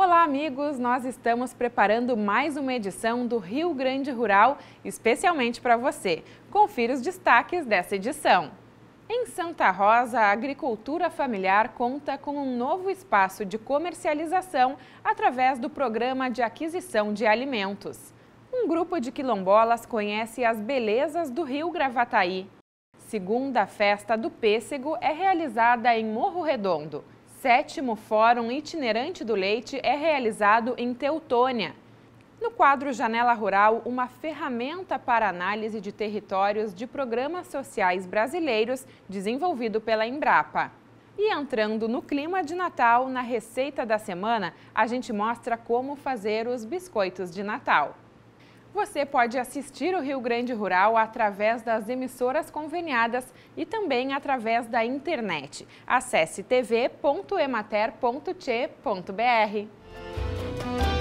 Olá, amigos! Nós estamos preparando mais uma edição do Rio Grande Rural, especialmente para você. Confira os destaques dessa edição. Em Santa Rosa, a agricultura familiar conta com um novo espaço de comercialização através do programa de aquisição de alimentos. Um grupo de quilombolas conhece as belezas do Rio Gravataí. Segunda festa do pêssego é realizada em Morro Redondo. Sétimo Fórum Itinerante do Leite é realizado em Teutônia. No quadro Janela Rural, uma ferramenta para análise de territórios de programas sociais brasileiros desenvolvido pela Embrapa. E entrando no clima de Natal, na receita da semana, a gente mostra como fazer os biscoitos de Natal. Você pode assistir o Rio Grande Rural através das emissoras conveniadas e também através da internet. Acesse tv.emater.tche.br.